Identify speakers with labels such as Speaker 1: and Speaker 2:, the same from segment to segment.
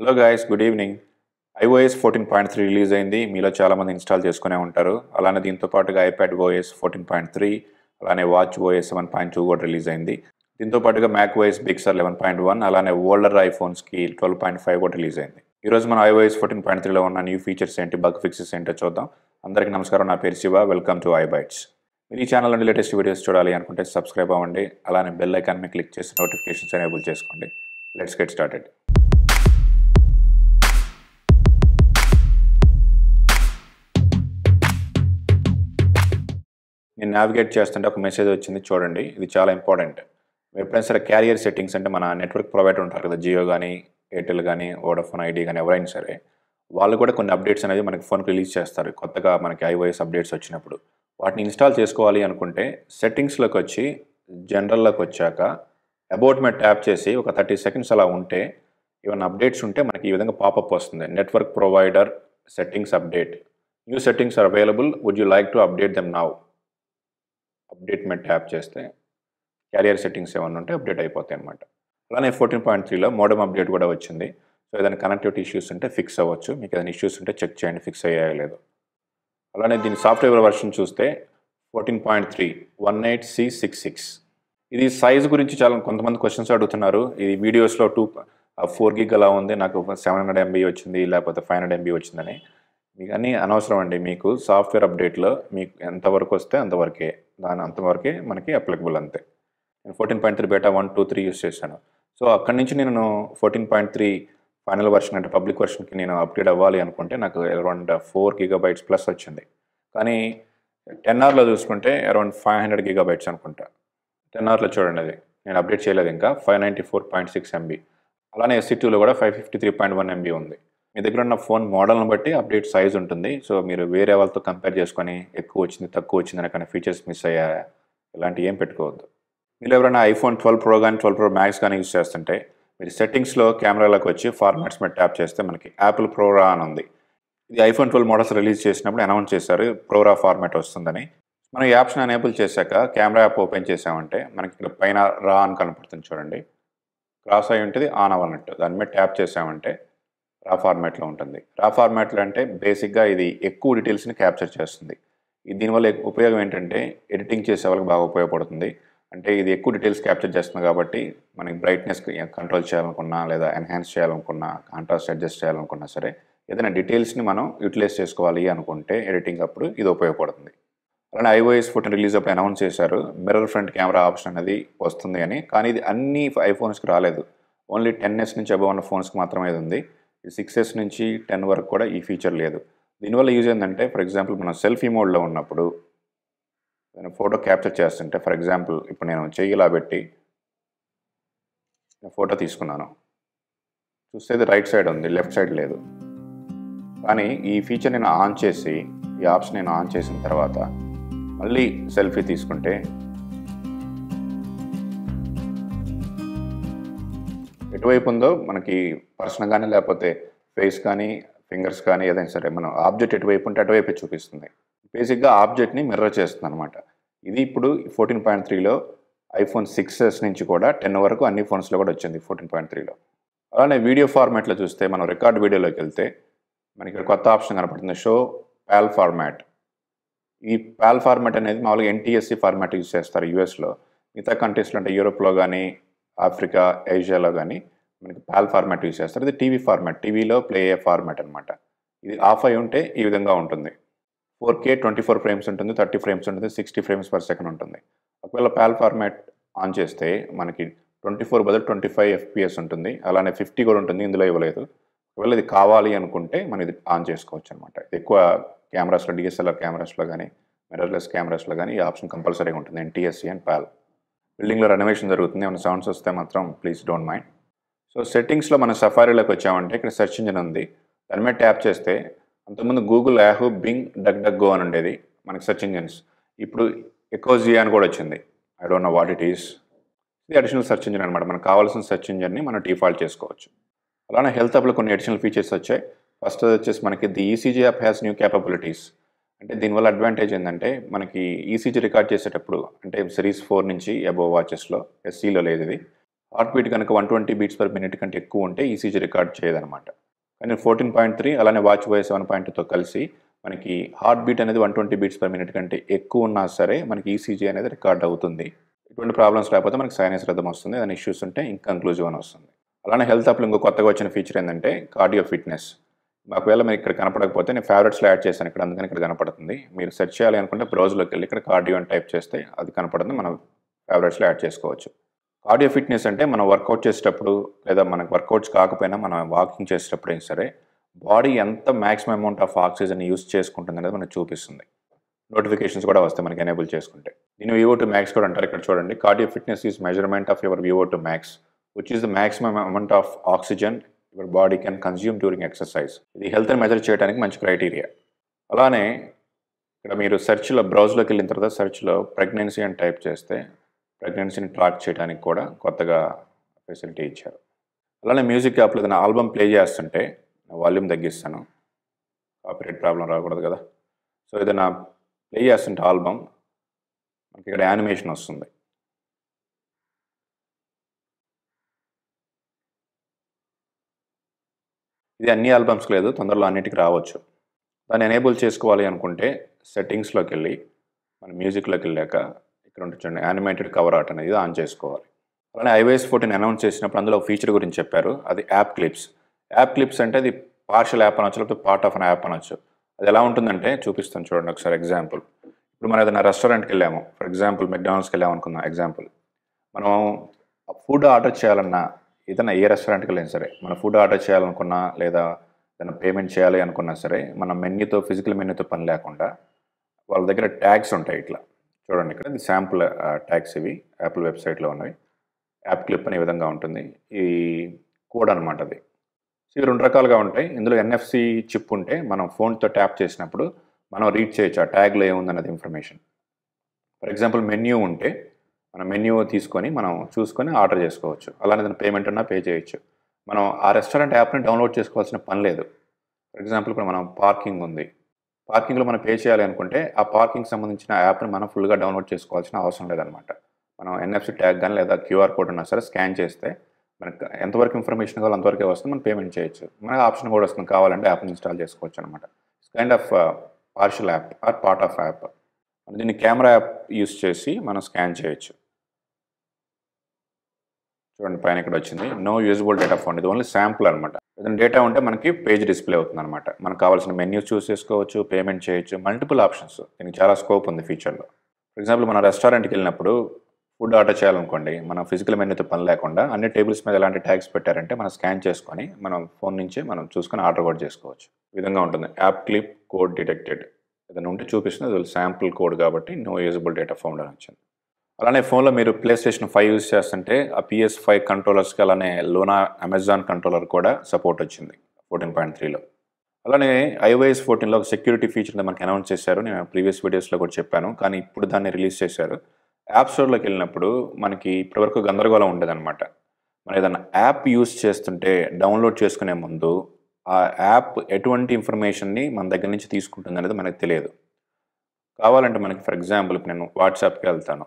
Speaker 1: hello guys good evening iOS fourteen point three release అయింది మీలో చాలామంది ఇన్స్టాల్ చేసుకునే ఉంటారు అలానే దీంతో పాటుగా iPadOS fourteen point three అలానే watchOS seven point two కూడా రిలీజ్ అయింది దీంతో పాటుగా macOS Big Sur eleven point one అలానే ఓల్డర్ ఐఫోన్స్కి ట్వెల్వ్ పాయింట్ ఫైవ్ కూడా రిలీజ్ అయింది ఈరోజు మనం ఐఓఎస్ ఫోర్టీన్ పాయింట్ త్రీలో ఉన్న న్యూ ఫీచర్స్ ఏంటి బగ్ ఫిక్సెస్ ఏంటో చూద్దాం అందరికీ నమస్కారం నా పేరు శివ వెల్కమ్ టు ఐబైట్స్ మీరు ఈ ఛానల్ నుండి లేటెస్ట్ వీడియోస్ చూడాలి అనుకుంటే సబ్స్క్రైబ్ అవ్వండి అలానే బెల్ ఐకాన్ మీ క్లిక్ చేసి నోటిఫికేషన్స్ ఎనేబుల్ చేసుకోండి లెట్స్ గెట్ స్టార్టెడ్ నేను నావిగేట్ చేస్తుంటే ఒక మెసేజ్ వచ్చింది చూడండి ఇది చాలా ఇంపార్టెంట్ ఎప్పుడైనా సరే క్యారియర్ సెట్టింగ్స్ అంటే మన నెట్వర్క్ ప్రొవైడర్ ఉంటారు కదా జియో కానీ ఎయిర్టెల్ కానీ వోడాఫోన్ ఐడి కానీ ఎవరైనా సరే వాళ్ళు కూడా కొన్ని అప్డేట్స్ అనేది మనకి ఫోన్కి రిలీజ్ చేస్తారు కొత్తగా మనకి ఐఓఎస్ అప్డేట్స్ వచ్చినప్పుడు వాటిని ఇన్స్టాల్ చేసుకోవాలి అనుకుంటే సెట్టింగ్స్లోకి వచ్చి జనరల్లోకి వచ్చాక అబౌట్ మై ట్యాప్ చేసి ఒక థర్టీ సెకండ్స్ అలా ఉంటే ఏమైనా అప్డేట్స్ ఉంటే మనకి ఈ విధంగా పాపప్ వస్తుంది network provider settings update new settings are available would you like to update them now update మీద ట్యాప్ చేస్తే క్యారియర్ సెట్టింగ్స్ ఏమైనా ఉంటే అప్డేట్ అయిపోతాయి అనమాట అలానే ఫోర్టీన్ పాయింట్ త్రీలో మోడమ్ అప్డేట్ కూడా వచ్చింది సో ఏదైనా కనెక్టివిటీ ఇష్యూస్ ఉంటే ఫిక్స్ అవ్వచ్చు మీకు ఏదైనా ఇష్యూస్ ఉంటే చెక్ చేయండి ఫిక్స్ అయ్యాయో లేదు అలానే దీని సాఫ్ట్వేర్ వర్షన్ చూస్తే fourteen point three one eight C six six ఇది సైజ్ గురించి చాలా కొంతమంది క్వశ్చన్స్ అడుగుతున్నారు ఇది వీడియోస్లో టూ ఫోర్ గిగ్ అలా ఉంది నాకు సెవెన్ హండ్రెడ్ ఎంబీ వచ్చింది లేకపోతే ఫైవ్ హండ్రెడ్ ఎంబీ వచ్చిందని ఇవన్నీ అనవసరం అండి మీకు సాఫ్ట్వేర్ అప్డేట్లో మీకు ఎంతవరకు వస్తే అంతవరకే దాని అంతవరకే మనకి అప్లికబుల్ అంతే నేను fourteen point three beta one two three use చేశాను సో అక్కడి నుంచి నేను fourteen point three final version అంటే పబ్లిక్ వర్షన్కి నేను అప్డేట్ అవ్వాలి అనుకుంటే నాకు అరౌండ్ ఫోర్ గిగాబైట్స్ ప్లస్ వచ్చింది కానీ టెన్ అవర్లో చూసుకుంటే అరౌండ్ ఫైవ్ హండ్రెడ్ గిగాబైట్స్ అనుకుంటా టెన్ అవర్లో చూడండి అది నేను అప్డేట్ చేయలేదు ఇంకా five ninety four point six MB అలానే ఎస్సీ టూలో e కూడా five fifty three point one MB ఉంది మీ దగ్గర ఉన్న ఫోన్ మోడల్ని బట్టి అప్డేట్ సైజ్ ఉంటుంది సో మీరు వేరే వాళ్ళతో కంపేర్ చేసుకొని ఎక్కువ వచ్చింది తక్కువ వచ్చింది అనే ఫీచర్స్ మిస్ అయ్యా ఇలాంటివి ఏం పెట్టుకోవద్దు మీరు ఎవరైనా ఐఫోన్ ట్వెల్వ్ ప్రో కానీ ట్వెల్వ్ ప్రో మ్యాక్స్ కానీ యూస్ చేస్తుంటే మీరు సెట్టింగ్స్లో కెమెరాలకు వచ్చి ఫార్మాట్స్ మీద ట్యాప్ చేస్తే మనకి యాపిల్ ప్రోరా అని ఉంది ఇది ఐఫోన్ ట్వెల్వ్ మోడల్స్ రిలీజ్ చేసినప్పుడు అనౌన్స్ చేశారు ప్రోరా ఫార్మాట్ వస్తుందని మనం యాప్స్ని అనేబుల్ చేశాక కెమెరా యాప్ ఓపెన్ చేసామంటే మనకి ఇక్కడ పైన రా అని కనపడుతుంది చూడండి క్రాస్ అయి ఉంటుంది ఆన్ అవ్వనట్టు దాని మీద ట్యాప్ చేసామంటే రా ఫార్మాట్లో ఉంటుంది రా ఫార్మాట్లో అంటే బేసిక్గా ఇది ఎక్కువ డీటెయిల్స్ని క్యాప్చర్ చేస్తుంది దీనివల్ల ఉపయోగం ఏంటంటే ఎడిటింగ్ చేసే వాళ్ళకి బాగా ఉపయోగపడుతుంది అంటే ఇది ఎక్కువ డీటెయిల్స్ క్యాప్చర్ చేస్తుంది కాబట్టి మనకి బ్రైట్నెస్ కంట్రోల్ చేయాలనుకున్నా లేదా ఎన్హాన్స్ చేయాలనుకున్నా కాంట్రాస్ట్ అడ్జస్ట్ చేయాలనుకున్నా సరే ఏదైనా డీటెయిల్స్ని మనం యూటిలైజ్ చేసుకోవాలి అనుకుంటే ఎడిటింగ్ అప్పుడు ఇది ఉపయోగపడుతుంది అలానే ఐఓఎస్ ఫోర్టీన్ రిలీజ్ అప్పుడు అనౌన్స్ చేశారు మిర్రర్ ఫ్రంట్ కెమెరా ఆప్షన్ అనేది వస్తుంది అని కానీ ఇది అన్ని ఐఫోన్స్కి రాలేదు ఓన్లీ టెన్ ఎస్ నుంచి అబవ్ ఉన్న ఫోన్స్కి మాత్రమే ఇది ఉంది సిక్స్ ఎస్ నుంచి టెన్ వరకు కూడా ఈ ఫీచర్ లేదు దీనివల్ల యూజ్ ఏంటంటే ఫర్ ఎగ్జాంపుల్ మనం సెల్ఫీ మోడ్లో ఉన్నప్పుడు నేను ఫోటో క్యాప్చర్ చేస్తుంటే ఫర్ ఎగ్జాంపుల్ ఇప్పుడు నేను చెయ్యిలా పెట్టి నేను ఫోటో తీసుకున్నాను చూసేది రైట్ సైడ్ ఉంది లెఫ్ట్ సైడ్ లేదు కానీ ఈ ఫీచర్ నేను ఆన్ చేసి ఈ ఆప్షన్ నేను ఆన్ చేసిన తర్వాత మళ్ళీ సెల్ఫీ తీసుకుంటే ఎటువైపు ఉందో మనకి పర్సన్ కానీ లేకపోతే ఫేస్ కానీ ఫింగర్స్ కానీ ఏదైనా సరే మనం ఆబ్జెక్ట్ ఎటువైపు ఉంటే అటువైపు చూపిస్తుంది బేసిక్గా ఆబ్జెక్ట్ని మిర్రర్ చేస్తుంది అనమాట ఇది ఇప్పుడు ఫోర్టీన్ పాయింట్ త్రీలో ఐఫోన్ సిక్స్ నుంచి కూడా టెన్ వరకు అన్ని ఫోన్స్లో కూడా వచ్చింది ఫోర్టీన్ పాయింట్ త్రీలో అలానే వీడియో ఫార్మాట్లో చూస్తే మనం రికార్డ్ వీడియోలోకి వెళ్తే మనకి ఇక్కడ కొత్త ఆప్షన్ కనపడుతుంది షో పాల్ ఫార్మాట్ ఈ పాల్ ఫార్మాట్ అనేది మామూలుగా ఎన్టీఎస్సీ ఫార్మాట్ యూజ్ చేస్తారు యూఎస్లో మిగతా కంట్రీస్లో అంటే యూరోప్లో కానీ ఆఫ్రికా ఏషియాలో కానీ మనకి పాల్ ఫార్మాట్ యూస్ చేస్తారు ఇది టీవీ ఫార్మాట్ టీవీలో ప్లే అయ్యే ఫార్మాట్ అనమాట ఇది ఆఫ్ అయి ఉంటే ఈ విధంగా ఉంటుంది four K twenty four frames ఉంటుంది థర్టీ ఫ్రేమ్స్ ఉంటుంది సిక్స్టీ ఫ్రేమ్స్ పర్ సెకండ్ ఉంటుంది ఒకవేళ పాల్ ఫార్మాట్ ఆన్ చేస్తే మనకి ట్వంటీ ఫోర్ బదులు ట్వంటీ ఫైవ్ ఎఫ్పిఎస్ ఉంటుంది అలానే ఫిఫ్టీ కూడా ఉంటుంది ఇందులో ఇవ్వలేదు ఒకవేళ ఇది కావాలి అనుకుంటే మనం ఇది ఆన్ చేసుకోవచ్చు అనమాట ఎక్కువ కెమెరాస్లో డిఎస్ఎల్ఆర్ కెమెరాస్లో కానీ మిరర్లెస్ కెమెరాస్లో కానీ ఈ ఆప్షన్ కంపల్సరీగా ఉంటుంది ఎన్టీఎస్సీ అండ్ పాల్ బిల్డింగ్లో రెనోవేషన్ జరుగుతుంది ఏమైనా సౌండ్స్ వస్తే మాత్రం ప్లీజ్ డోంట్ మైండ్ సో సెట్టింగ్స్లో మన సఫారీలోకి వచ్చామంటే ఇక్కడ సెర్చ్ ఇంజిన్ ఉంది దాని మీద ట్యాప్ చేస్తే అంతకుముందు Google Yahoo Bing DuckDuckGo అని ఉండేది మనకి సెర్చ్ ఇంజిన్స్ ఇప్పుడు ఎకోజీ అని కూడా వచ్చింది I don't know what it is ఇది అడిషనల్ సెర్చ్ ఇంజిన్ అనమాట మనకు కావాల్సిన సెర్చ్ ఇంజిన్ని మనం డిఫాల్ట్ చేసుకోవచ్చు అలానే హెల్త్ అప్లో కొన్ని అడిషనల్ ఫీచర్స్ వచ్చాయి ఫస్ట్ వచ్చేసి మనకి the ECG app has new capabilities అంటే దీనివల్ల అడ్వాంటేజ్ ఏంటంటే మనకి ఈసీజీ e రికార్డ్ చేసేటప్పుడు అంటే సిరీస్ ఫోర్ నుంచి అబోవ్ వాచెస్లో ఎస్సీలో లేదు ఇది హార్ట్ బీట్ కనుక one twenty beats per minute కంటే ఎక్కువ ఉంటే ఈసీజీ e రికార్డ్ చేయదనమాట కానీ ఫోర్టీన్ పాయింట్ త్రీ అలానే వాచ్ వై సెవెన్ పాయింట్తో కలిసి మనకి హార్ట్ బీట్ అనేది one twenty beats per minute కంటే ఎక్కువ ఉన్నా సరే మనకి ఈసీజీ e అనేది రికార్డ్ అవుతుంది ఇటువంటి ప్రాబ్లమ్స్ లేకపోతే మనకి సైనస్ రథం వస్తుంది దాని ఇష్యూస్ ఉంటే ఇంకన్క్లూజివ్ అని వస్తుంది అలానే హెల్త్ అప్లో ఇంకో కొత్తగా వచ్చిన ఫీచర్ ఏంటంటే కార్డియో ఫిట్నెస్ ఒకవేళ మీరు ఇక్కడ కనపడకపోతే నేను ఫేవరెట్స్లో యాడ్ చేశాను ఇక్కడ అందుకని ఇక్కడ కనపడుతుంది మీరు సెర్చ్ చేయాలి అనుకుంటే బ్రౌజ్లోకి వెళ్ళి ఇక్కడ కార్డియో అని టైప్ చేస్తే అది కనపడుతుంది మనం ఫేవరెట్స్లో యాడ్ చేసుకోవచ్చు కార్డియో ఫిట్నెస్ అంటే మనం వర్కౌట్ చేసేటప్పుడు లేదా మనకు వర్కౌట్స్ కాకపోయినా మనం వాకింగ్ చేసేటప్పుడు అయినా సరే బాడీ ఎంత maximum amount of oxygen use చేసుకుంటుంది అనేది మనకు చూపిస్తుంది నోటిఫికేషన్స్ కూడా వస్తాయి మనకి ఎనేబుల్ చేసుకుంటే నేను వివో టు మ్యాక్స్ కూడా అంటారు ఇక్కడ చూడండి cardio fitness is measurement of your VO two max which is the maximum amount of oxygen your body can consume during exercise ఇది హెల్త్ని మెజర్ చేయడానికి మంచి క్రైటీరియా అలానే ఇక్కడ మీరు సెర్చ్లో బ్రౌజ్లోకి వెళ్ళిన తర్వాత సెర్చ్లో ప్రెగ్నెన్సీ అని టైప్ చేస్తే ప్రెగ్నెన్సీని ట్రాక్ చేయడానికి కూడా కొత్తగా ఫెసిలిటీ ఇచ్చారు అలానే మ్యూజిక్ యాప్లో ఏదైనా ఆల్బమ్ ప్లే చేస్తుంటే వాల్యూమ్ తగ్గిస్తాను కాపీరేట్ ప్రాబ్లం రాకూడదు కదా సో ఏదైనా ప్లే చేస్తుంటే ఆల్బమ్ మనకి ఇక్కడ యానిమేషన్ వస్తుంది ఇది అన్ని ఆల్బమ్స్ లేదు తొందరలో అన్నిటికి రావచ్చు దాన్ని ఎనేబుల్ చేసుకోవాలి అనుకుంటే సెట్టింగ్స్లోకి వెళ్ళి మన మ్యూజిక్లోకి వెళ్ళాక ఇక్కడ ఉంటుంది యానిమేటెడ్ కవర్ ఆర్ట్ అనేది ఆన్ చేసుకోవాలి అలానే ఐవైఎస్ ఫోర్టీన్ అనౌన్స్ చేసినప్పుడు అందులో ఫీచర్ గురించి చెప్పారు అది యాప్ క్లిప్స్ యాప్ క్లిప్స్ అంటే అది పార్షల్ యాప్ అనొచ్చు లేకపోతే పార్ట్ ఆఫ్ అన్ యాప్ అనొచ్చు అది ఎలా ఉంటుందంటే చూపిస్తాను చూడండి ఒకసారి ఎగ్జాంపుల్ ఇప్పుడు మనం ఏదైనా రెస్టారెంట్కి వెళ్ళాము ఫర్ ఎగ్జాంపుల్ మెక్డానల్డ్స్కి వెళ్ళాము అనుకుందాం ఎగ్జాంపుల్ మనం ఫుడ్ ఆర్డర్ చేయాలన్నా ఏదైనా ఏ రెస్టారెంట్కి వెళ్ళినా సరే మన ఫుడ్ ఆర్డర్ చేయాలనుకున్నా లేదా ఏదైనా పేమెంట్ చేయాలి అనుకున్నా సరే మన మెన్యూతో ఫిజికల్ మెన్యూతో పని లేకుండా వాళ్ళ దగ్గర ట్యాగ్స్ ఉంటాయి ఇట్లా చూడండి ఇక్కడ ఇది శాంపుల్ ట్యాగ్స్ ఇవి యాపిల్ వెబ్సైట్లో ఉన్నవి యాప్ క్లిప్ అనే విధంగా ఉంటుంది ఈ కోడ్ అనమాట అది సో ఇవి రెండు రకాలుగా ఉంటాయి ఇందులో ఎన్ఎఫ్సి చిప్ ఉంటే మనం ఫోన్తో ట్యాప్ చేసినప్పుడు మనం రీడ్ చేయొచ్చు ఆ ట్యాగ్లో ఏముందన్నది ఇన్ఫర్మేషన్ ఫర్ ఎగ్జాంపుల్ మెన్యూ ఉంటే మనం మెన్యూ తీసుకొని మనం చూసుకొని ఆర్డర్ చేసుకోవచ్చు అలానే దాని పేమెంట్ ఉన్నా పే చేయొచ్చు మనం ఆ రెస్టారెంట్ యాప్ని డౌన్లోడ్ చేసుకోవాల్సిన పని లేదు ఫర్ ఎగ్జాంపుల్ ఇప్పుడు మనం పార్కింగ్ ఉంది పార్కింగ్లో మనం పే చేయాలి అనుకుంటే ఆ పార్కింగ్ సంబంధించిన యాప్ని మనం ఫుల్గా డౌన్లోడ్ చేసుకోవాల్సిన అవసరం లేదనమాట మనం ఎన్ఎఫ్సి ట్యాగ్ కానీ లేదా క్యూఆర్ కోడ్ ఉన్నా సరే స్కాన్ చేస్తే మనకు ఎంతవరకు ఇన్ఫర్మేషన్ కావాలి అంతవరకే వస్తుంది మనం పేమెంట్ చేయొచ్చు మనకు ఆప్షన్ కూడా వస్తుంది కావాలంటే యాప్ని ఇన్స్టాల్ చేసుకోవచ్చు అనమాట kind of partial app or part of app దీన్ని కెమెరా యాప్ యూస్ చేసి మనం స్కాన్ చేయొచ్చు చూడండి పైన ఇక్కడ వచ్చింది నో యూజబుల్ డేటా ఫోన్ ఇది ఓన్లీ శాంపుల్ అనమాట ఏదైనా డేటా ఉంటే మనకి పేజ్ డిస్ప్లే అవుతుంది అనమాట మనకు కావాల్సిన మెన్యూస్ చూస్ చేసుకోవచ్చు పేమెంట్ చేయొచ్చు మల్టిపుల్ ఆప్షన్స్ దీనికి చాలా స్కోప్ ఉంది ఫీచర్లో ఫర్ ఎగ్జాంపుల్ మన రెస్టారెంట్కి వెళ్ళినప్పుడు ఫుడ్ ఆర్డర్ చేయాలనుకోండి మనం ఫిజికల్ మెన్యూతో పని లేకుండా అన్ని టేబుల్స్ మీద ఎలాంటి ట్యాగ్స్ పెట్టారంటే మనం స్కాన్ చేసుకొని మనం ఫోన్ నుంచే మనం చూసుకొని ఆర్డర్ కూడా చేసుకోవచ్చు విధంగా ఉంటుంది యాప్ క్లిప్ కోడ్ డిటెక్టెడ్ ఏదైనా ఉంటే చూపిస్తుంది అది శాంపుల్ కోడ్ కాబట్టి నో యూజబుల్ డేటా ఫౌండ్ అని వచ్చింది అలానే ఫోన్లో మీరు ప్లే స్టేషన్ ఫైవ్ యూజ్ చేస్తుంటే ఆ పిఎస్ ఫైవ్ కంట్రోలర్స్కి అలానే లోనా అమెజాన్ కంట్రోలర్ కూడా సపోర్ట్ వచ్చింది ఫోర్టీన్ పాయింట్ త్రీలో అలానే ఐఓఎస్ ఫోర్టీన్లో ఒక సెక్యూరిటీ ఫీచర్ని మనకి అనౌన్స్ చేశారు నేను ప్రీవియస్ వీడియోస్లో కూడా చెప్పాను కానీ ఇప్పుడు దాన్ని రిలీజ్ చేశారు యాప్ స్టోర్లోకి వెళ్ళినప్పుడు మనకి ఇప్పటివరకు గందరగోళం ఉండేదన్నమాట మనం ఏదైనా యాప్ యూస్ చేస్తుంటే డౌన్లోడ్ చేసుకునే ముందు ఆ యాప్ ఎటువంటి ఇన్ఫర్మేషన్ని మన దగ్గర నుంచి తీసుకుంటుంది అనేది మనకు తెలియదు కావాలంటే మనకి ఫర్ ఎగ్జాంపుల్ నేను వాట్సాప్కి వెళ్తాను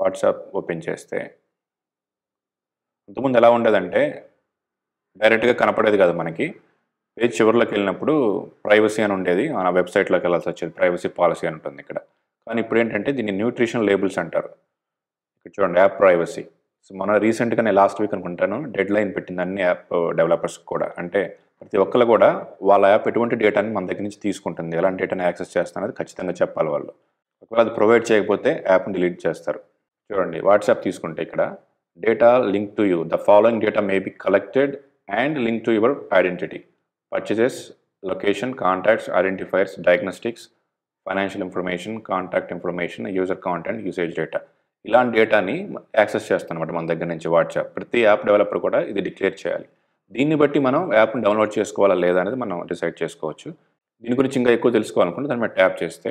Speaker 1: వాట్సాప్ ఓపెన్ చేస్తే ఇంతకుముందు ఎలా ఉండేదంటే డైరెక్ట్గా కనపడేది కాదు మనకి పేజ్ చివరిలోకి వెళ్ళినప్పుడు ప్రైవసీ అని ఉండేది మన వెబ్సైట్లోకి వెళ్ళాల్సి వచ్చేది ప్రైవసీ పాలసీ అని ఉంటుంది ఇక్కడ కానీ ఇప్పుడు ఏంటంటే దీన్ని న్యూట్రిషన్ లేబుల్స్ అంటారు ఇక్కడ చూడండి యాప్ ప్రైవసీ సో మన రీసెంట్గా నేను లాస్ట్ వీక్ అనుకుంటాను డెడ్ లైన్ పెట్టింది అన్ని యాప్ డెవలపర్స్ కూడా అంటే ప్రతి ఒక్కరు కూడా వాళ్ళ యాప్ ఎటువంటి డేటాని మన దగ్గర నుంచి తీసుకుంటుంది ఎలాంటి డేటాని యాక్సెస్ చేస్తున్నది ఖచ్చితంగా చెప్పాలి వాళ్ళు ఒకవేళ అది ప్రొవైడ్ చేయకపోతే యాప్ని డిలీట్ చేస్తారు చూడండి వాట్సాప్ తీసుకుంటే ఇక్కడ data link to you the following data may be collected and link to your identity purchases location contacts identifiers diagnostics financial information contact information user content usage data ఇలాంటి డేటాని access చేస్తానమాట మన దగ్గర నుంచి WhatsApp ప్రతి app developer కూడా ఇది declare చేయాలి దీన్ని బట్టి మనం యాప్ని డౌన్లోడ్ చేసుకోవాలా లేదా అనేది మనం డిసైడ్ చేసుకోవచ్చు దీని గురించి ఇంకా ఎక్కువ తెలుసుకోవాలనుకుంటే దాన్ని ట్యాప్ చేస్తే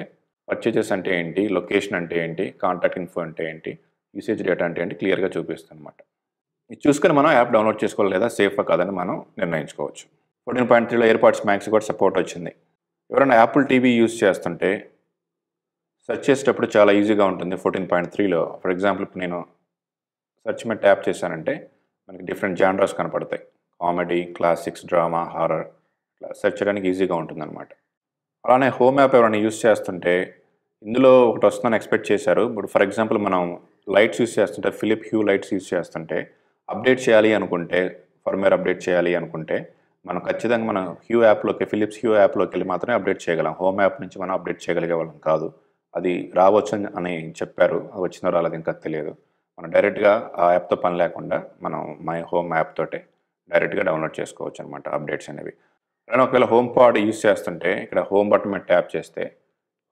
Speaker 1: పర్చేజెస్ అంటే ఏంటి లొకేషన్ అంటే ఏంటి కాంటాక్ట్ ఇన్ఫో అంటే ఏంటి యూసేజ్ డేటా అంటే ఏంటి క్లియర్గా చూపిస్తుంది అనమాట ఇది చూసుకొని మనం యాప్ డౌన్లోడ్ చేసుకోవాలి లేదా సేఫా కాదని మనం నిర్ణయించుకోవచ్చు ఫోర్టీన్ పాయింట్ త్రీలో ఎయిర్పాడ్స్ మ్యాక్స్ కూడా సపోర్ట్ వచ్చింది ఎవరైనా యాపిల్ టీవీ యూజ్ చేస్తుంటే సెర్చ్ చేసేటప్పుడు చాలా ఈజీగా ఉంటుంది ఫోర్టీన్ పాయింట్ త్రీలో ఫర్ ఎగ్జాంపుల్ ఇప్పుడు నేను సెర్చ్ మీద ట్యాప్ చేశానంటే మనకి డిఫరెంట్ జాండ్రాస్ కనపడతాయి కామెడీ క్లాసిక్స్ డ్రామా హారర్ ఇట్లా సెర్చ్ చేయడానికి ఈజీగా ఉంటుంది అనమాట అలానే హోమ్ యాప్ ఎవరైనా యూస్ చేస్తుంటే ఇందులో ఒకటి వస్తుందని ఎక్స్పెక్ట్ చేశారు ఇప్పుడు ఫర్ ఎగ్జాంపుల్ మనం లైట్స్ యూస్ చేస్తుంటే ఫిలిప్ హ్యూ లైట్స్ యూస్ చేస్తుంటే అప్డేట్ చేయాలి అనుకుంటే ఫర్మేర్ అప్డేట్ చేయాలి అనుకుంటే మనం ఖచ్చితంగా మనం హ్యూ యాప్లోకి ఫిలిప్స్ హ్యూ యాప్లోకి వెళ్ళి మాత్రమే అప్డేట్ చేయగలం హోమ్ యాప్ నుంచి మనం అప్డేట్ చేయగలిగే వాళ్ళం కాదు అది రావచ్చు అని చెప్పారు అది వచ్చిన రాలేదు ఇంకా తెలియదు మనం డైరెక్ట్గా ఆ యాప్తో పని లేకుండా మనం మై హోమ్ యాప్ తోటే డైరెక్ట్గా డౌన్లోడ్ చేసుకోవచ్చు అనమాట అప్డేట్స్ అనేవి నేను ఒకవేళ హోమ్ పాడ్ యూస్ చేస్తుంటే ఇక్కడ హోమ్ బటన్ మీద ట్యాప్ చేస్తే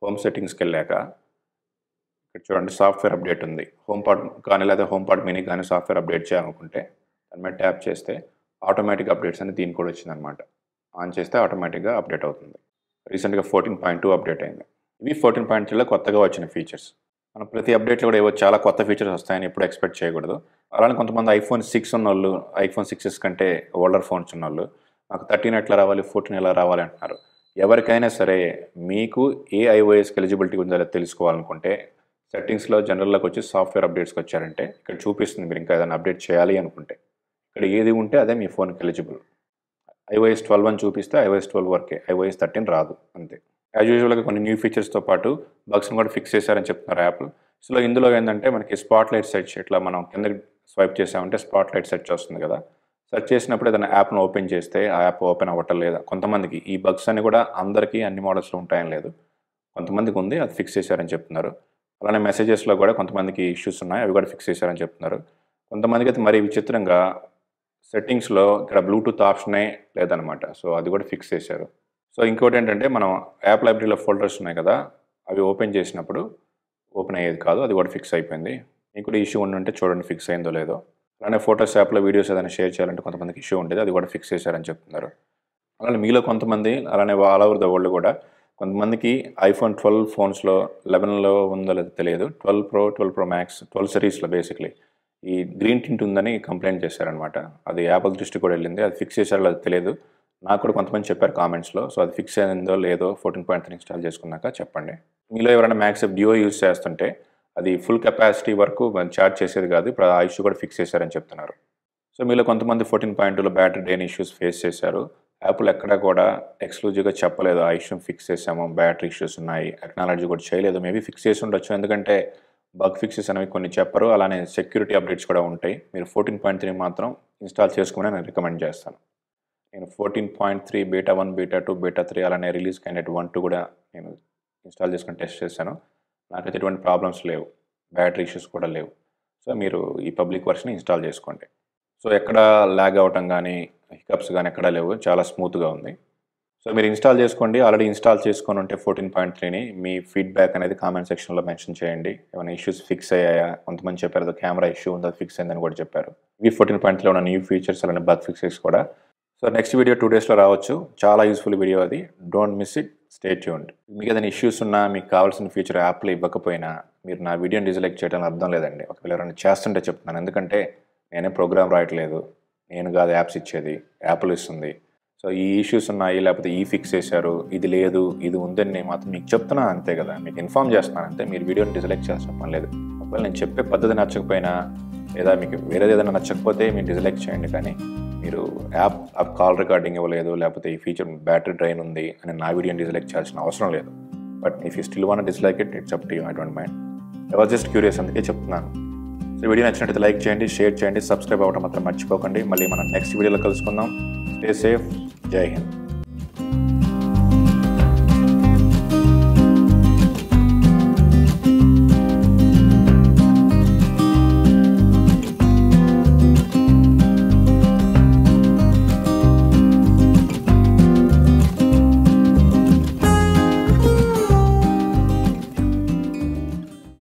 Speaker 1: హోమ్ సెట్టింగ్స్కి వెళ్ళాక ఇక్కడ చూడండి సాఫ్ట్వేర్ అప్డేట్ ఉంది హోమ్ పాడ్ కానీ లేదా హోమ్ పాడ్ మినీ కానీ సాఫ్ట్వేర్ అప్డేట్ చేయాలనుకుంటే దాని మీద ట్యాప్ చేస్తే ఆటోమేటిక్ అప్డేట్స్ అని దీనికి కూడా వచ్చిందనమాట ఆన్ చేస్తే ఆటోమేటిక్గా అప్డేట్ అవుతుంది రీసెంట్గా ఫోర్టీన్ పాయింట్ టూ అప్డేట్ అయింది ఇవి ఫోర్టీన్ పాయింట్ త్రీలో కొత్తగా వచ్చిన ఫీచర్స్ మనం ప్రతి అప్డేట్లో కూడా ఏవో చాలా కొత్త ఫీచర్స్ వస్తాయని ఎప్పుడు ఎక్స్పెక్ట్ చేయకూడదు అలానే కొంతమంది ఐఫోన్ సిక్స్ ఉన్న వాళ్ళు ఐఫోన్ సిక్సెస్ కంటే ఓల్డర్ ఫోన్స్ ఉన్న వాళ్ళు నాకు థర్టీన్ ఎట్లా రావాలి ఫోర్టీన్ ఎలా రావాలి అంటున్నారు ఎవరికైనా సరే మీకు ఏ ఐఓఎస్కి ఎలిజిబిలిటీ ఉందో తెలుసుకోవాలనుకుంటే సెట్టింగ్స్లో జనరల్లోకి వచ్చి సాఫ్ట్వేర్ అప్డేట్స్కి వచ్చారంటే ఇక్కడ చూపిస్తుంది మీరు ఇంకా ఏదైనా అప్డేట్ చేయాలి అనుకుంటే ఇక్కడ ఏది ఉంటే అదే మీ ఫోన్కి ఎలిజిబుల్ ఐఓఎస్ ట్వెల్వ్ అని చూపిస్తే ఐఓఎస్ ట్వెల్వ్ వరకే ఐఓఎస్ థర్టీన్ రాదు అంతే యాజ్ యూజువల్గా కొన్ని న్యూ ఫీచర్స్తో పాటు బగ్స్ని కూడా ఫిక్స్ చేశారని చెప్తున్నారు యాప్లు సో ఇందులో ఏంటంటే మనకి స్పాట్ లైట్ సెర్చ్ ఇట్లా మనం కింద స్వైప్ చేసామంటే స్పాట్ లైట్ సెర్చ్ వస్తుంది కదా సర్చ్ చేసినప్పుడు ఏదైనా యాప్ను ఓపెన్ చేస్తే ఆ యాప్ ఓపెన్ అవ్వటం లేదా కొంతమందికి ఈ బగ్స్ అన్ని కూడా అందరికీ అన్ని మోడల్స్లో ఉంటాయని లేదు కొంతమందికి ఉంది అది ఫిక్స్ చేశారని చెప్తున్నారు అలానే మెసేజెస్లో కూడా కొంతమందికి ఇష్యూస్ ఉన్నాయి అవి కూడా ఫిక్స్ చేశారని చెప్తున్నారు కొంతమందికి అయితే మరీ విచిత్రంగా సెట్టింగ్స్లో ఇక్కడ బ్లూటూత్ ఆప్షనే లేదనమాట సో అది కూడా ఫిక్స్ చేశారు సో ఇంకోటి ఏంటంటే మనం యాప్ లైబ్రరీలో ఫోల్డర్స్ ఉన్నాయి కదా అవి ఓపెన్ చేసినప్పుడు ఓపెన్ అయ్యేది కాదు అది కూడా ఫిక్స్ అయిపోయింది మీకు ఇష్యూ ఉండి ఉంటే చూడండి ఫిక్స్ అయిందో లేదో అలానే ఫోటోషాప్లో వీడియోస్ ఏదైనా షేర్ చేయాలంటే కొంతమందికి ఇష్యూ ఉండేది అది కూడా ఫిక్స్ చేశారని చెప్తున్నారు అలానే మీలో కొంతమంది అలానే ఆల్ ఓవర్ ద వరల్డ్ కూడా కొంతమందికి ఐఫోన్ ట్వెల్వ్ ఫోన్స్లో లెవెన్లో ఉందో లేదో తెలియదు twelve pro twelve pro max twelve సిరీస్లో బేసిక్లీ ఈ గ్రీన్ టింట్ ఉందని కంప్లైంట్ చేశారనమాట అది యాపిల్ దృష్టి కూడా వెళ్ళింది అది ఫిక్స్ చేశారో అది తెలియదు నాకు కూడా కొంతమంది చెప్పారు కామెంట్స్లో సో అది ఫిక్స్ అయిందో లేదో ఫోర్టీన్ పాయింట్ త్రీ ఇన్స్టాల్ చేసుకున్నాక చెప్పండి మీలో ఎవరైనా మ్యాక్స్ డ్యూ యూస్ చేస్తుంటే అది ఫుల్ కెపాసిటీ వరకు ఛార్జ్ చేసేది కాదు ఇప్పుడు ఆ ఇష్యూ కూడా ఫిక్స్ చేశారని చెప్తున్నారు సో మీలో కొంతమంది ఫోర్టీన్ పాయింట్ టూలో బ్యాటరీ డేన్ ఇష్యూస్ ఫేస్ చేశారు యాప్లు ఎక్కడా కూడా ఎక్స్క్లూజివ్గా చెప్పలేదు ఆ ఇష్యూ ఫిక్స్ చేసాము బ్యాటరీ ఇష్యూస్ ఉన్నాయి టెక్నాలజీ కూడా చేయలేదు మేబీ ఫిక్స్ చేసి ఉండొచ్చు ఎందుకంటే బగ్ ఫిక్సెస్ అనేవి కొన్ని చెప్పరు అలానే సెక్యూరిటీ అప్డేట్స్ కూడా ఉంటాయి మీరు ఫోర్టీన్ పాయింట్ త్రీ మాత్రం ఇన్స్టాల్ చేసుకుని నేను రికమెండ్ చేస్తాను నేను fourteen point three beta one beta two beta three అలానే రిలీజ్ క్యాండిడేట్ వన్ టూ కూడా నేను ఇన్స్టాల్ చేసుకుని టెస్ట్ చేశాను నాకైతే ఎటువంటి ప్రాబ్లమ్స్ లేవు బ్యాటరీ ఇష్యూస్ కూడా లేవు సో మీరు ఈ పబ్లిక్ వర్షన్ ఇన్స్టాల్ చేసుకోండి సో ఎక్కడ ల్యాగ్ అవటం కానీ హికప్స్ కానీ ఎక్కడ లేవు చాలా స్మూత్గా ఉంది సో మీరు ఇన్స్టాల్ చేసుకోండి ఆల్రెడీ ఇన్స్టాల్ చేసుకొని ఉంటే ఫోర్టీన్ పాయింట్ త్రీని మీ ఫీడ్బ్యాక్ అనేది కామెంట్ సెక్షన్లో మెన్షన్ చేయండి ఏమైనా ఇష్యూస్ ఫిక్స్ అయ్యాయా కొంతమంది చెప్పారు అదో కెమెరా ఇష్యూ ఉందో ఫిక్స్ అయిందని కూడా చెప్పారు ఇవి ఫోర్టీన్ పాయింట్ త్రీలో ఉన్న న్యూ ఫీచర్స్ అలానే బగ్ ఫిక్సెస్ కూడా సో నెక్స్ట్ వీడియో టూ డేస్లో రావచ్చు చాలా యూస్ఫుల్ వీడియో అది డోంట్ మిస్ ఇట్ స్టేట్యూండ్ మీకు ఏదైనా ఇష్యూస్ ఉన్నా మీకు కావాల్సిన ఫ్యూచర్ యాప్లు ఇవ్వకపోయినా మీరు నా వీడియోని డిజలెక్ట్ చేయడానికి అర్థం లేదండి ఒకవేళ ఎవరైనా చేస్తుంటే చెప్తున్నాను ఎందుకంటే నేనే ప్రోగ్రామ్ రాయట్లేదు నేను కాదు యాప్స్ ఇచ్చేది యాప్లు ఇస్తుంది సో ఈ ఇష్యూస్ ఉన్నాయి లేకపోతే ఈ ఫిక్స్ చేశారు ఇది లేదు ఇది ఉందని నేను మాత్రం మీకు చెప్తున్నాను అంతే కదా మీకు ఇన్ఫామ్ చేస్తున్నాను అంతే మీరు వీడియోని డిజలెక్ట్ చేసిన పని లేదు ఒకవేళ నేను చెప్పే పద్ధతి నచ్చకపోయినా లేదా మీకు వేరేది ఏదైనా నచ్చకపోతే మీరు డిజలెక్ట్ చేయండి కానీ మీరు యాప్ యాప్ కాల్ రికార్డింగ్ ఇవ్వలేదు లేకపోతే ఈ ఫీచర్ బ్యాటరీ డ్రైన్ ఉంది అని నా వీడియో డిస్లైక్ చేయాల్సిన అవసరం లేదు but if you still want dislike it it's up to you I don't mind was just curious అందుకే చెప్తున్నాను సో వీడియో నచ్చినట్లయితే లైక్ చేయండి షేర్ చేయండి సబ్స్క్రైబ్ అవ్వడం మాత్రం మర్చిపోకండి మళ్ళీ మనం నెక్స్ట్ వీడియోలో కలుసుకుందాం స్టే సేఫ్ జై హింద్